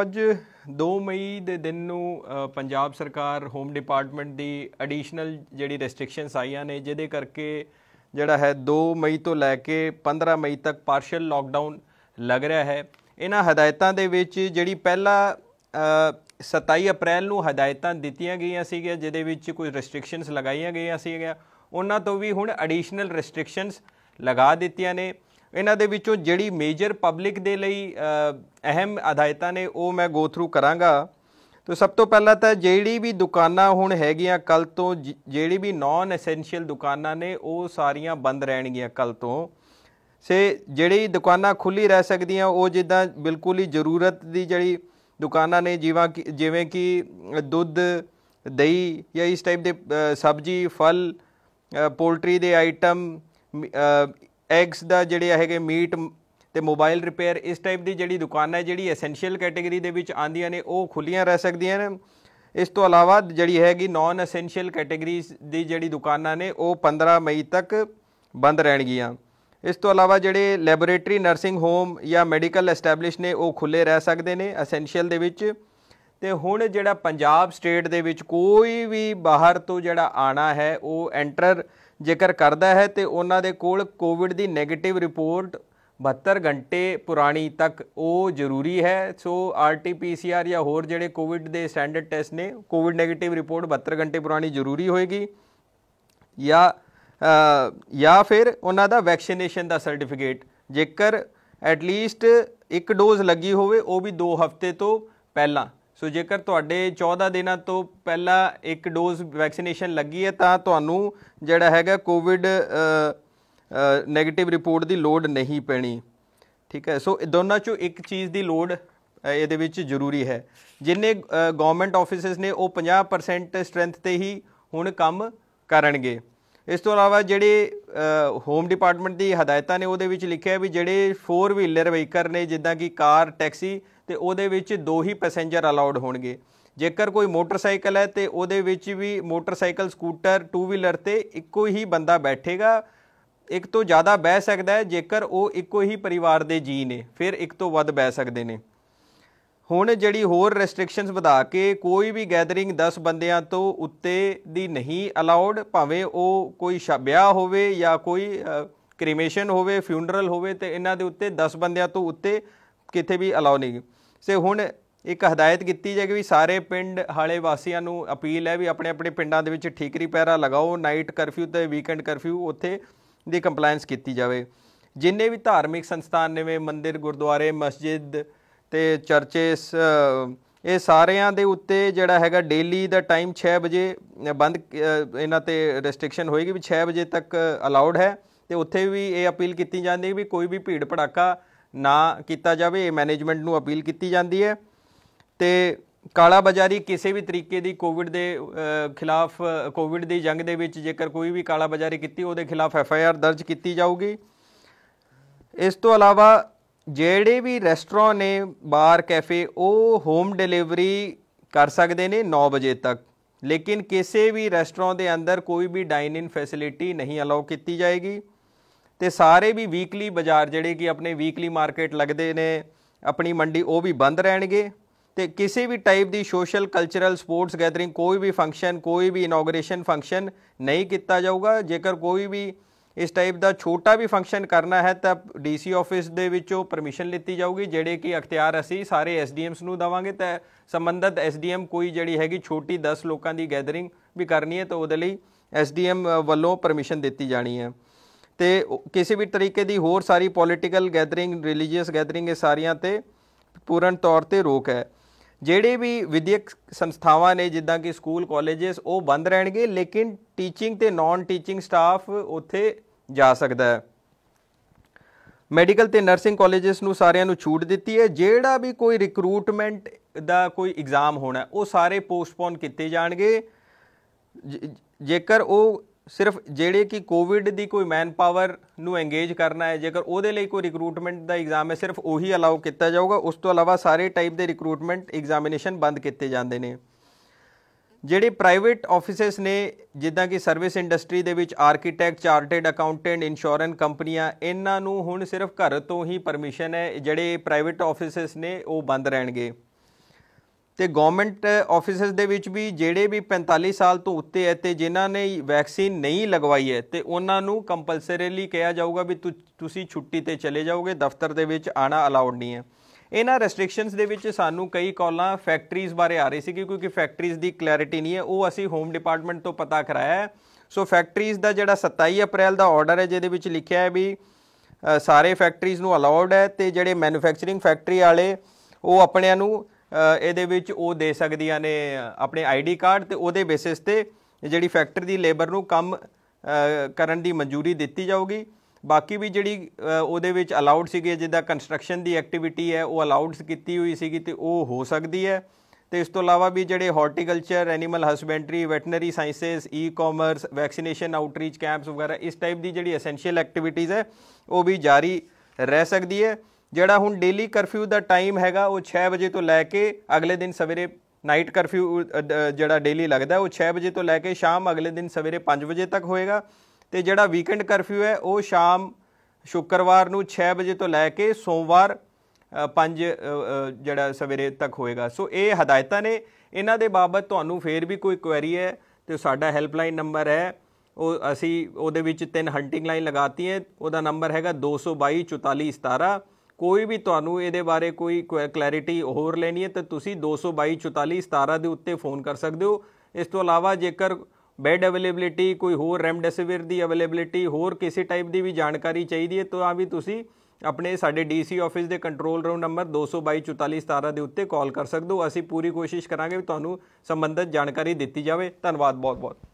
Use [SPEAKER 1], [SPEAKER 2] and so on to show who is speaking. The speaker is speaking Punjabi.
[SPEAKER 1] ਅੱਜ 2 ਮਈ ਦੇ ਦਿਨ ਨੂੰ ਪੰਜਾਬ ਸਰਕਾਰ ਹੋਮ ਡਿਪਾਰਟਮੈਂਟ ਦੀ ਐਡੀਸ਼ਨਲ ਜਿਹੜੀ ਰੈਸਟ੍ਰਿਕਸ਼ਨਸ ਆਈਆਂ ਨੇ ਜਿਹਦੇ ਕਰਕੇ ਜਿਹੜਾ ਹੈ 2 ਮਈ ਤੋਂ ਲੈ ਕੇ 15 ਮਈ ਤੱਕ ਪਾਰਸ਼ਲ ਲਾਕਡਾਊਨ ਲੱਗ ਰਿਹਾ ਹੈ ਇਹਨਾਂ ਹਦਾਇਤਾਂ ਦੇ ਵਿੱਚ ਜਿਹੜੀ ਪਹਿਲਾ 27 ਅਪ੍ਰੈਲ ਨੂੰ ਹਦਾਇਤਾਂ ਦਿੱਤੀਆਂ ਗਈਆਂ ਸੀਗੀਆਂ ਜਿਹਦੇ ਵਿੱਚ ਕੋਈ ਰੈਸਟ੍ਰਿਕਸ਼ਨਸ ਲਗਾਈਆਂ ਗਈਆਂ ਸੀਗੀਆਂ ਉਹਨਾਂ ਤੋਂ ਵੀ ਹੁਣ ਐਡੀਸ਼ਨਲ ਰੈਸਟ੍ਰਿਕਸ਼ਨਸ ਲਗਾ ਦਿੱਤੀਆਂ ਨੇ ਇਹਨਾਂ ਦੇ ਵਿੱਚੋਂ ਜਿਹੜੀ ਮੇਜਰ ਪਬਲਿਕ ਦੇ ਲਈ ਅਹਿਮ ਅਧਾਇਤਾ ਨੇ ਉਹ ਮੈਂ ਗੋ ਥਰੂ ਕਰਾਂਗਾ ਤੋ ਸਭ ਤੋਂ ਪਹਿਲਾਂ ਤਾਂ ਜਿਹੜੀ ਵੀ ਦੁਕਾਨਾਂ ਹੁਣ ਹੈਗੀਆਂ ਕੱਲ ਤੋਂ ਜਿਹੜੀ ਵੀ ਨਾਨ ਐਸੈਂਸ਼ੀਅਲ ਦੁਕਾਨਾਂ ਨੇ ਉਹ ਸਾਰੀਆਂ ਬੰਦ ਰਹਿਣਗੀਆਂ ਕੱਲ ਤੋਂ ਸੇ ਜਿਹੜੀ ਦੁਕਾਨਾਂ ਖੁੱਲੀ ਰਹਿ ਸਕਦੀਆਂ ਉਹ ਜਿੱਦਾਂ ਬਿਲਕੁਲ ਹੀ ਜ਼ਰੂਰਤ ਦੀ ਜਿਹੜੀ ਦੁਕਾਨਾਂ ਨੇ ਜਿਵੇਂ ਕਿ ਜਿਵੇਂ ਕਿ ਦੁੱਧ ਦਹੀਂ ਜਾਂ ਇਸ ਟਾਈਪ ਦੇ ਸਬਜ਼ੀ ਫਲ ਪੋਲਟਰੀ ਦੇ ਆਈਟਮ ਐਗਸ ਦਾ ਜਿਹੜੇ ਹੈਗੇ ਮੀਟ ਤੇ ਮੋਬਾਈਲ ਰਿਪੇਅਰ ਇਸ ਟਾਈਪ ਦੀ ਜਿਹੜੀ ਦੁਕਾਨਾਂ ਹੈ ਜਿਹੜੀ ਐਸੈਂਸ਼ੀਅਲ ਕੈਟਾਗਰੀ ਦੇ ਵਿੱਚ ਆਂਦੀਆਂ ਨੇ ਉਹ ਖੁੱਲੀਆਂ ਰਹਿ ਸਕਦੀਆਂ ਨੇ ਇਸ ਤੋਂ ਇਲਾਵਾ ਜਿਹੜੀ ਹੈਗੀ ਨਾਨ ਐਸੈਂਸ਼ੀਅਲ ਕੈਟਾਗਰੀਜ਼ ਦੀ ਜਿਹੜੀ ਦੁਕਾਨਾਂ ਨੇ ਉਹ 15 ਮਈ ਤੱਕ ਬੰਦ ਰਹਿਣਗੀਆਂ ਇਸ ਤੋਂ ਇਲਾਵਾ ਜਿਹੜੇ ਲੈਬੋਰੇਟਰੀ ਨਰਸਿੰਗ ਹੋਮ ਜਾਂ ਮੈਡੀਕਲ ਐਸਟੈਬਲਿਸ਼ ਨੇ ਉਹ ਖੁੱਲੇ ਰਹਿ ਸਕਦੇ ਨੇ ਐਸੈਂਸ਼ੀਅਲ ਦੇ ਵਿੱਚ ਤੇ ਹੁਣ ਜਿਹੜਾ ਪੰਜਾਬ ਸਟੇਟ ਦੇ ਵਿੱਚ ਕੋਈ ਵੀ ਬਾਹਰ ਤੋਂ ਜਿਹੜਾ ਆਣਾ ਹੈ ਉਹ ਐਂਟਰ ਜੇਕਰ ਕਰਦਾ ਹੈ ਤੇ ਉਹਨਾਂ ਦੇ ਕੋਲ ਕੋਵਿਡ ਦੀ 네ਗੇਟਿਵ ਰਿਪੋਰਟ 72 ਘੰਟੇ ਪੁਰਾਣੀ ਤੱਕ ਉਹ ਜ਼ਰੂਰੀ ਹੈ ਸੋ ਆਰਟੀਪੀਸੀਆਰ ਜਾਂ ਹੋਰ ਜਿਹੜੇ ਕੋਵਿਡ ਦੇ ਸਟੈਂਡਰਡ ਟੈਸਟ ਨੇ ਕੋਵਿਡ 네ਗੇਟਿਵ ਰਿਪੋਰਟ 72 ਘੰਟੇ ਪੁਰਾਣੀ ਜ਼ਰੂਰੀ ਹੋਏਗੀ ਜਾਂ ਜਾਂ ਫਿਰ ਉਹਨਾਂ ਦਾ ਵੈਕਸੀਨੇਸ਼ਨ ਦਾ ਸਰਟੀਫਿਕੇਟ ਜੇਕਰ ਐਟਲੀਸਟ ਇੱਕ ਡੋਜ਼ ਲੱਗੀ ਹੋਵੇ ਉਹ ਵੀ 2 ਹਫ਼ਤੇ ਤੋਂ ਪਹਿਲਾਂ ਸੋ ਜੇਕਰ ਤੁਹਾਡੇ 14 ਦਿਨਾਂ ਤੋਂ ਪਹਿਲਾਂ ਇੱਕ ਡੋਜ਼ ਵੈਕਸੀਨੇਸ਼ਨ ਲੱਗੀ ਹੈ ਤਾਂ ਤੁਹਾਨੂੰ ਜਿਹੜਾ ਹੈਗਾ ਕੋਵਿਡ ਨੈਗੇਟਿਵ ਰਿਪੋਰਟ ਦੀ ਲੋਡ ਨਹੀਂ ਪੈਣੀ ਠੀਕ ਹੈ ਸੋ ਦੋਨਾਂ ਚੋਂ ਇੱਕ ਚੀਜ਼ ਦੀ ਲੋਡ ਇਹਦੇ ਵਿੱਚ ਜ਼ਰੂਰੀ ਹੈ ਜਿੰਨੇ ਗਵਰਨਮੈਂਟ ਆਫਿਸਿਸ ਨੇ ਉਹ 50% ਸਟਰੈਂਥ ਤੇ ਹੀ ਹੁਣ ਕੰਮ ਕਰਨਗੇ ਇਸ ਤੋਂ ਇਲਾਵਾ ਜਿਹੜੇ ਹੋਮ ਡਿਪਾਰਟਮੈਂਟ ਦੀ ਹਦਾਇਤਾਂ ਨੇ ਉਹਦੇ ਵਿੱਚ ਲਿਖਿਆ ਹੈ ਵੀ ਜਿਹੜੇ 4 ਵੀਲਰ ਵਹੀਕਲ ਨੇ ਜਿੱਦਾਂ ਕਿ ਕਾਰ ਟੈਕਸੀ ਤੇ ਉਹਦੇ ਵਿੱਚ ਦੋ ਹੀ ਪੈਸੇਂਜਰ ਅਲਾਉਡ ਹੋਣਗੇ ਜੇਕਰ ਕੋਈ ਮੋਟਰਸਾਈਕਲ ਹੈ ਤੇ ਉਹਦੇ ਵਿੱਚ ਵੀ ਮੋਟਰਸਾਈਕਲ ਸਕੂਟਰ 2 ਵੀਲਰ ਤੇ ਇੱਕੋ ਹੀ ਬੰਦਾ ਬੈਠੇਗਾ ਇੱਕ ਤੋਂ ਜ਼ਿਆਦਾ ਬਹਿ ਸਕਦਾ ਹੈ ਜੇਕਰ ਉਹ ਇੱਕੋ ਹੀ ਪਰਿਵਾਰ ਦੇ ਜੀ ਨੇ ਫਿਰ ਇੱਕ ਤੋਂ ਵੱਧ ਬਹਿ ਸਕਦੇ ਨੇ ਹੁਣ ਜਿਹੜੀ ਹੋਰ ਰੈਸਟ੍ਰਿਕਸ਼ਨਸ ਵਧਾ ਕੇ ਕੋਈ ਵੀ ਗੈਦਰਿੰਗ 10 ਬੰਦਿਆਂ ਤੋਂ ਉੱਤੇ ਦੀ ਨਹੀਂ ਅਲਾਉਡ ਭਾਵੇਂ ਉਹ ਕੋਈ ਵਿਆਹ ਹੋਵੇ ਜਾਂ ਕੋਈ ਕ੍ਰੀਮੇਸ਼ਨ ਹੋਵੇ ਫਿਊਨਰਲ ਹੋਵੇ ਤੇ ਇਹਨਾਂ ਦੇ ਉੱਤੇ 10 ਬੰਦਿਆਂ ਤੋਂ ਉੱਤੇ ਕਿਤੇ ਵੀ ਅਲਾਉ ਨਹੀਂ ਸੇ ਹੁਣ ਇੱਕ ਹਦਾਇਤ ਕੀਤੀ ਜਾਏ ਕਿ ਵੀ ਸਾਰੇ ਪਿੰਡ ਹਾਲੇ ਵਾਸੀਆਂ ਨੂੰ ਅਪੀਲ ਹੈ ਵੀ ਆਪਣੇ ਆਪਣੇ ਪਿੰਡਾਂ ਦੇ ਵਿੱਚ ਠੀਕਰੀ ਪੈਰਾ ਲਗਾਓ ਨਾਈਟ ਕਰਫਿਊ ਤੇ ਵੀਕਐਂਡ ਕਰਫਿਊ ਉੱਥੇ ਦੀ ਕੰਪਲਾਈਂਸ ਕੀਤੀ ਜਾਵੇ ਜਿੰਨੇ ਵੀ ਧਾਰਮਿਕ ਸੰਸਥਾਨ ਨੇਵੇਂ ਮੰਦਿਰ ਗੁਰਦੁਆਰੇ ਮਸਜਿਦ ਤੇ ਚਰਚੇ ਇਸ ਇਹ ਸਾਰਿਆਂ ਦੇ ਉੱਤੇ ਜਿਹੜਾ ਹੈਗਾ ਡੇਲੀ ਦਾ ਟਾਈਮ 6 ਵਜੇ ਬੰਦ ਇਹਨਾਂ ਤੇ ਰੈਸਟ੍ਰਿਕਸ਼ਨ ਹੋਏਗੀ ਵੀ 6 ਵਜੇ ਤੱਕ ਅਲਾਉਡ ਹੈ ਤੇ ਉੱਥੇ ਵੀ ਇਹ ਅਪੀਲ ਕੀਤੀ ਜਾਂਦੀ ਹੈ ਵੀ ਕੋਈ ਵੀ ਭੀੜ ਭੜਾਕਾ ਨਾ ਕੀਤਾ ਜਾਵੇ ਇਹ ਮੈਨੇਜਮੈਂਟ ਨੂੰ ਅਪੀਲ ਕੀਤੀ ਜਾਂਦੀ ਹੈ ਤੇ ਕਾਲਾ ਬਾਜ਼ਾਰੀ ਕਿਸੇ ਵੀ ਤਰੀਕੇ ਦੀ ਕੋਵਿਡ ਦੇ ਖਿਲਾਫ ਕੋਵਿਡ ਦੀ ਜੰਗ ਦੇ ਵਿੱਚ ਜੇਕਰ ਕੋਈ ਵੀ ਕਾਲਾ ਬਾਜ਼ਾਰੀ ਕੀਤੀ ਉਹਦੇ ਖਿਲਾਫ ਐਫ ਆਈ ਆਰ ਦਰਜ ਕੀਤੀ ਜਾਊਗੀ ਇਸ ਤੋਂ ਇਲਾਵਾ ਜਿਹੜੇ ਵੀ ਰੈਸਟੋਰੈਂਟ ਨੇ ਬਾਰ ਕੈਫੇ ਉਹ ਹੋਮ ਡਿਲੀਵਰੀ ਕਰ ਸਕਦੇ ਨੇ 9 ਵਜੇ ਤੱਕ ਲੇਕਿਨ ਕਿਸੇ ਵੀ ਰੈਸਟੋਰੈਂਟ ਦੇ ਅੰਦਰ ਕੋਈ ਵੀ ਡਾਈਨ ਇਨ ਫੈਸਿਲਿਟੀ ਨਹੀਂ ਅਲਾਉ ਕੀਤੀ ਜਾਏਗੀ ਤੇ ਸਾਰੇ ਵੀ ਵੀਕਲੀ ਬਾਜ਼ਾਰ ਜਿਹੜੇ ਕਿ ਆਪਣੇ ਵੀਕਲੀ ਮਾਰਕੀਟ ਲੱਗਦੇ ਨੇ ਆਪਣੀ ਮੰਡੀ ਉਹ ਵੀ ਬੰਦ ਰਹਿਣਗੇ ਤੇ ਕਿਸੇ ਵੀ ਟਾਈਪ ਦੀ ਸੋਸ਼ਲ ਕਲਚਰਲ ਸਪੋਰਟਸ ਗੈਦਰਿੰਗ ਕੋਈ ਵੀ ਫੰਕਸ਼ਨ ਕੋਈ ਵੀ ਇਨੋਗਰੇਸ਼ਨ ਫੰਕਸ਼ਨ ਨਹੀਂ ਕੀਤਾ ਜਾਊਗਾ ਜੇਕਰ ਕੋਈ ਵੀ ਇਸ ਟਾਈਪ ਦਾ ਛੋਟਾ ਵੀ ਫੰਕਸ਼ਨ ਕਰਨਾ ਹੈ ਤਾਂ ਡੀਸੀ ਆਫਿਸ ਦੇ ਵਿੱਚੋਂ ਪਰਮਿਸ਼ਨ ਲਿੱਤੀ ਜਾਊਗੀ ਜਿਹੜੇ ਕਿ ਅਖਤਿਆਰ ਅਸੀਂ ਸਾਰੇ ਐਸਡੀਐਮਸ ਨੂੰ ਦਵਾਂਗੇ ਤਾਂ ਸੰਬੰਧਤ ਐਸਡੀਐਮ ਕੋਈ ਜਿਹੜੀ ਹੈਗੀ ਛੋਟੀ 10 ਲੋਕਾਂ ਦੀ ਗੈਦਰਿੰਗ ਵੀ ਕਰਨੀ ਹੈ ਤਾਂ ਉਹਦੇ ਲਈ ਐਸਡੀਐਮ ਵੱਲੋਂ ਪਰਮਿਸ਼ਨ ਦਿੱਤੀ ਜਾਣੀ ਹੈ ਤੇ ਕਿਸੇ ਵੀ ਤਰੀਕੇ ਦੀ ਹੋਰ ਸਾਰੀ ਪੋਲਿਟੀਕਲ ਗੈਦਰਿੰਗ ਰਿਲੀਜੀਅਸ ਗੈਦਰਿੰਗ ਇਹ ਸਾਰੀਆਂ ਤੇ ਪੂਰਨ ਤੌਰ ਤੇ ਰੋਕ ਹੈ ਜਿਹੜੇ ਵੀ ਵਿਦਿਅਕ ਸੰਸਥਾਵਾਂ ਨੇ ਜਿੱਦਾਂ ਕਿ ਸਕੂਲ ਕਾਲਜਸ ਉਹ ਬੰਦ ਰਹਿਣਗੇ ਲੇਕਿਨ ਟੀਚਿੰਗ ਤੇ ਨਾਨ ਟੀਚਿੰਗ ਸਟਾਫ ਉੱਥੇ ਜਾ ਸਕਦਾ ਹੈ ਮੈਡੀਕਲ ਤੇ ਨਰਸਿੰਗ ਕਾਲਜਸ ਨੂੰ ਸਾਰਿਆਂ ਨੂੰ ਛੂਟ ਦਿੱਤੀ ਹੈ ਜਿਹੜਾ ਵੀ ਕੋਈ ਰਿਕਰੂਟਮੈਂਟ ਦਾ ਕੋਈ ਐਗਜ਼ਾਮ ਹੋਣਾ ਉਹ ਸਾਰੇ ਪੋਸਟਪੋਨ ਕੀਤੇ ਜਾਣਗੇ ਜੇਕਰ ਉਹ ਸਿਰਫ ਜਿਹੜੇ ਕਿ ਕੋਵਿਡ ਦੀ ਕੋਈ ਮੈਨ ਪਾਵਰ ਨੂੰ ਐਂਗੇਜ ਕਰਨਾ ਹੈ ਜੇਕਰ ਉਹਦੇ ਲਈ ਕੋਈ ਰਿਕਰੂਟਮੈਂਟ ਦਾ ਐਗਜ਼ਾਮ ਹੈ ਸਿਰਫ ਉਹੀ ਅਲਾਉ ਕੀਤਾ ਜਾਊਗਾ ਉਸ ਤੋਂ ਇਲਾਵਾ ਸਾਰੇ ਟਾਈਪ ਦੇ ਰਿਕਰੂਟਮੈਂਟ ਐਗਜ਼ਾਮੀਨੇਸ਼ਨ ਬੰਦ ਕੀਤੇ ਜਾਂਦੇ ਨੇ ਜਿਹੜੇ ਪ੍ਰਾਈਵੇਟ ਆਫਿਸਸ ਨੇ ਜਿੱਦਾਂ ਕਿ ਸਰਵਿਸ ਇੰਡਸਟਰੀ ਦੇ ਵਿੱਚ ਆਰਕੀਟੈਕਟ ਚਾਰਟਰਡ ਅਕਾਊਂਟੈਂਟ ਇੰਸ਼ੋਰੈਂਸ ਕੰਪਨੀਆਂ ਇਹਨਾਂ ਨੂੰ ਹੁਣ ਸਿਰਫ ਘਰ ਤੋਂ ਹੀ ਪਰਮਿਸ਼ਨ ਹੈ ਜਿਹੜੇ ਪ੍ਰਾਈਵੇਟ ਆਫਿਸਸ ਨੇ ਉਹ ਬੰਦ ਰਹਿਣਗੇ ਤੇ ਗਵਰਨਮੈਂਟ ਆਫਿਸਸ ਦੇ ਵਿੱਚ ਵੀ ਜਿਹੜੇ ਵੀ 45 ਸਾਲ ਤੋਂ ਉੱਤੇ ਹੈ ਤੇ ਜਿਨ੍ਹਾਂ ਨੇ ਵੈਕਸੀਨ ਨਹੀਂ ਲਗਵਾਈ ਹੈ ਤੇ ਉਹਨਾਂ ਨੂੰ ਕੰਪਲਸਰੀਲੀ ਕਿਹਾ ਜਾਊਗਾ ਵੀ ਤੁਸੀਂ ਛੁੱਟੀ ਤੇ ਚਲੇ ਜਾਓਗੇ ਦਫ਼ਤਰ ਦੇ ਵਿੱਚ ਆਣਾ ਅਲਾਉਡ ਨਹੀਂ ਹੈ ਇਹਨਾਂ ਰੈਸਟ੍ਰਿਕਸ਼ਨਸ ਦੇ ਵਿੱਚ ਸਾਨੂੰ ਕਈ ਕਾਲਾਂ ਫੈਕਟਰੀਜ਼ ਬਾਰੇ ਆ ਰਹੀ ਸੀ ਕਿਉਂਕਿ ਫੈਕਟਰੀਜ਼ ਦੀ ਕਲੈਰਿਟੀ ਨਹੀਂ ਹੈ ਉਹ ਅਸੀਂ ਹੋਮ ਡਿਪਾਰਟਮੈਂਟ ਤੋਂ ਪਤਾ ਕਰਾਇਆ ਹੈ ਸੋ ਫੈਕਟਰੀਜ਼ ਦਾ ਜਿਹੜਾ 27 ਅਪ੍ਰੈਲ ਦਾ ਆਰਡਰ ਹੈ ਜਿਹਦੇ ਵਿੱਚ ਲਿਖਿਆ ਹੈ ਵੀ ਸਾਰੇ ਫੈਕਟਰੀਜ਼ ਨੂੰ ਅਲਾਉਡ ਹੈ ਤੇ ਜਿਹੜੇ ਮੈਨੂਫੈਕਚਰਿੰਗ ਫੈਕਟਰੀ ਵਾਲੇ ਉਹ ਆਪਣਿਆਂ ਨੂੰ ਇਹਦੇ ਵਿੱਚ ਉਹ ਦੇ ਸਕਦੀਆਂ ਨੇ ਆਪਣੇ ਆਈਡੀ ਕਾਰਡ ਤੇ ਉਹਦੇ ਬੇਸਿਸ ਤੇ ਜਿਹੜੀ ਫੈਕਟਰੀ ਦੀ ਲੇਬਰ ਨੂੰ ਕੰਮ ਕਰਨ ਦੀ ਮਨਜ਼ੂਰੀ ਦਿੱਤੀ ਜਾਊਗੀ ਬਾਕੀ ਵੀ ਜਿਹੜੀ ਉਹਦੇ ਵਿੱਚ ਅਲਾਉਡ ਸੀਗੇ ਜਿੱਦਾਂ ਕੰਸਟਰਕਸ਼ਨ ਦੀ ਐਕਟੀਵਿਟੀ ਹੈ ਉਹ ਅਲਾਉਡ ਕੀਤੀ ਹੋਈ ਸੀਗੀ ਤੇ ਉਹ ਹੋ ਸਕਦੀ ਹੈ ਤੇ ਇਸ ਤੋਂ ਇਲਾਵਾ ਵੀ ਜਿਹੜੇ horticulture animal husbandry veterinary sciences ecommerce vaccination outreach camps ਵਗੈਰਾ ਇਸ ਟਾਈਪ ਦੀ ਜਿਹੜੀ ਐਸੈਂਸ਼ੀਅਲ ਐਕਟੀਵਿਟੀਜ਼ ਹੈ ਉਹ ਵੀ ਜਾਰੀ ਰਹਿ ਸਕਦੀ ਹੈ ਜਿਹੜਾ ਹੁਣ ਡੇਲੀ ਕਰਫਿਊ ਦਾ ਟਾਈਮ ਹੈਗਾ ਉਹ 6 ਵਜੇ ਤੋਂ ਲੈ ਕੇ ਅਗਲੇ ਦਿਨ ਸਵੇਰੇ ਨਾਈਟ ਕਰਫਿਊ ਜਿਹੜਾ ਡੇਲੀ ਲੱਗਦਾ ਉਹ 6 ਵਜੇ ਤੋਂ ਲੈ ਕੇ ਸ਼ਾਮ ਅਗਲੇ ਦਿਨ ਸਵੇਰੇ 5 ਵਜੇ ਤੱਕ ਹੋਏਗਾ ਤੇ ਜਿਹੜਾ ਵੀਕਐਂਡ ਕਰਫਿਊ ਹੈ ਉਹ ਸ਼ਾਮ ਸ਼ੁੱਕਰਵਾਰ ਨੂੰ 6 ਵਜੇ ਤੋਂ ਲੈ ਕੇ ਸੋਮਵਾਰ 5 ਜਿਹੜਾ ਸਵੇਰੇ ਤੱਕ ਹੋਏਗਾ ਸੋ ਇਹ ਹਦਾਇਤਾਂ ਨੇ ਇਹਨਾਂ ਦੇ ਬਾਬਤ ਤੁਹਾਨੂੰ ਫੇਰ ਵੀ ਕੋਈ ਕੁਐਰੀ ਹੈ ਤੇ ਸਾਡਾ ਹੈਲਪਲਾਈਨ ਨੰਬਰ ਹੈ ਉਹ ਅਸੀਂ ਉਹਦੇ ਵਿੱਚ ਤਿੰਨ ਹੰਟਿੰਗ ਲਾਈਨ ਲਗਾਤੀ ਹੈ ਉਹਦਾ ਨੰਬਰ ਹੈਗਾ 2224417 ਕੋਈ ਵੀ ਤੁਹਾਨੂੰ ਇਹਦੇ ਬਾਰੇ ਕੋਈ ਕਲੈਰਿਟੀ ਹੋਰ ਲੈਣੀ ਹੈ ਤਾਂ ਤੁਸੀਂ 2224417 ਦੇ ਉੱਤੇ ਫੋਨ ਕਰ ਸਕਦੇ ਹੋ ਇਸ ਤੋਂ ਇਲਾਵਾ ਜੇਕਰ ਬੈੱਡ ਅਵੇਲੇਬਿਲਿਟੀ ਕੋਈ ਹੋਰ ਰੈਮਡੈਸਿਵਿਰ ਦੀ ਅਵੇਲੇਬਿਲਿਟੀ ਹੋਰ ਕਿਸੇ ਟਾਈਪ ਦੀ ਵੀ ਜਾਣਕਾਰੀ ਚਾਹੀਦੀ ਹੈ ਤਾਂ ਵੀ ਤੁਸੀਂ ਆਪਣੇ ਸਾਡੇ ਡੀਸੀ ਆਫਿਸ ਦੇ ਕੰਟਰੋਲ ਰੂਮ ਨੰਬਰ 2224417 ਦੇ ਉੱਤੇ ਕਾਲ ਕਰ ਸਕਦੇ ਹੋ ਅਸੀਂ ਪੂਰੀ ਕੋਸ਼ਿਸ਼ ਕਰਾਂਗੇ ਵੀ ਤੁਹਾਨੂੰ ਸੰਬੰਧਿਤ ਜਾਣਕਾਰੀ ਦਿੱਤੀ ਜਾਵੇ ਧੰਨਵਾਦ ਬਹੁਤ ਬਹੁਤ